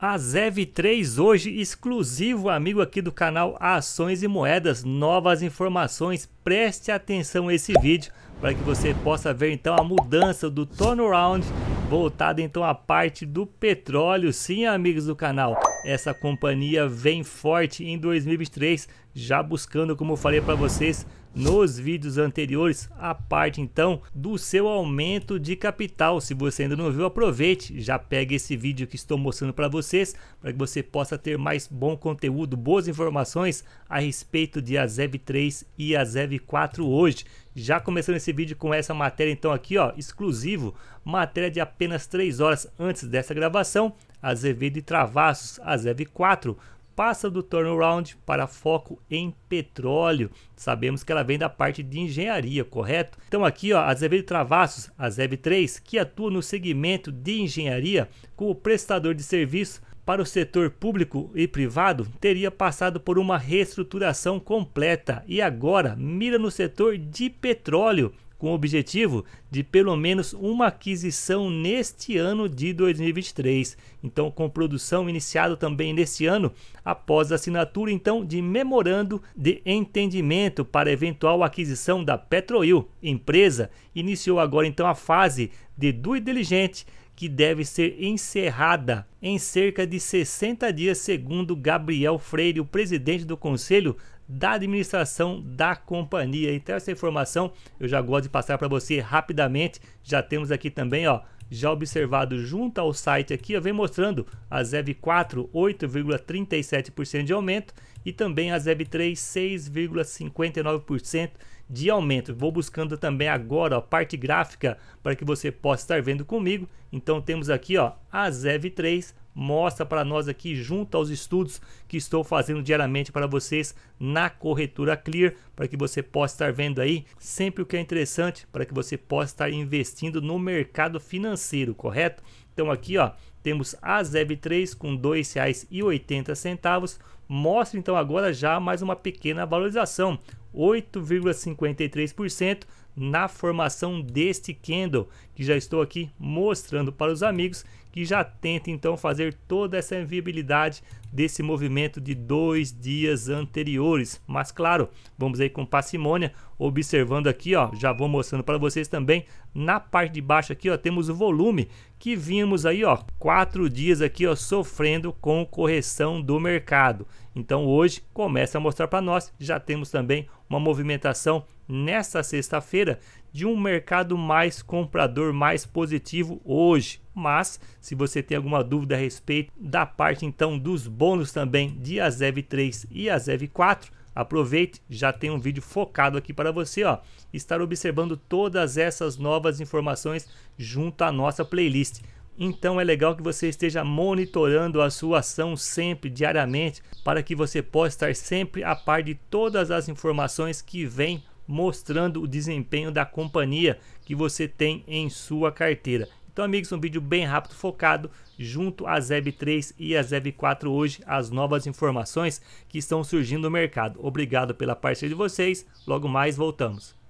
A ZEV3 hoje, exclusivo amigo aqui do canal Ações e Moedas, novas informações, preste atenção a esse vídeo para que você possa ver então a mudança do turnaround voltada então à parte do petróleo. Sim, amigos do canal, essa companhia vem forte em 2023, já buscando, como falei para vocês, nos vídeos anteriores, a parte então do seu aumento de capital. Se você ainda não viu, aproveite, já pega esse vídeo que estou mostrando para vocês, para que você possa ter mais bom conteúdo, boas informações a respeito de Azev 3 e Azev 4 hoje. Já começando esse vídeo com essa matéria então aqui, ó, exclusivo, matéria de apenas 3 horas antes dessa gravação, Azevedo e Travassos, Azev 4, passa do turnaround para foco em petróleo. Sabemos que ela vem da parte de engenharia, correto? Então aqui ó, a Azevedo Travassos, a ZEV3, que atua no segmento de engenharia como prestador de serviço para o setor público e privado teria passado por uma reestruturação completa e agora mira no setor de petróleo com o objetivo de pelo menos uma aquisição neste ano de 2023. Então, com produção iniciada também neste ano, após a assinatura então de memorando de entendimento para eventual aquisição da Petroil, empresa iniciou agora então a fase de do diligence que deve ser encerrada em cerca de 60 dias, segundo Gabriel Freire, o presidente do conselho da administração da companhia. Então essa informação eu já gosto de passar para você rapidamente. Já temos aqui também, ó, já observado junto ao site aqui, vem mostrando a ZEV4 8,37% de aumento e também a ZEV3 6,59% de aumento. Vou buscando também agora a parte gráfica para que você possa estar vendo comigo. Então temos aqui ó, a ZEV3 mostra para nós aqui junto aos estudos que estou fazendo diariamente para vocês na corretora Clear, para que você possa estar vendo aí sempre o que é interessante para que você possa estar investindo no mercado financeiro, correto? Então aqui, ó, temos a ZEV3 com R$ 2,80. Mostra então agora já mais uma pequena valorização, 8,53% na formação deste candle, que já estou aqui mostrando para os amigos que já tenta então fazer toda essa viabilidade desse movimento de dois dias anteriores. Mas claro, vamos aí com parcimônia, observando aqui, ó, já vou mostrando para vocês também, na parte de baixo aqui, ó, temos o volume que vimos aí, ó, quatro dias aqui, ó, sofrendo com correção do mercado. Então hoje começa a mostrar para nós, já temos também uma movimentação nesta sexta-feira de um mercado mais comprador, mais positivo hoje. Mas se você tem alguma dúvida a respeito da parte então dos bônus também de Azev 3 e Azev 4, aproveite, já tem um vídeo focado aqui para você, ó, estar observando todas essas novas informações junto à nossa playlist. Então é legal que você esteja monitorando a sua ação sempre, diariamente, para que você possa estar sempre a par de todas as informações que vêm mostrando o desempenho da companhia que você tem em sua carteira. Então, amigos, um vídeo bem rápido, focado, junto à ZEB 3 e à ZEB 4 hoje, as novas informações que estão surgindo no mercado. Obrigado pela parceria de vocês, logo mais voltamos.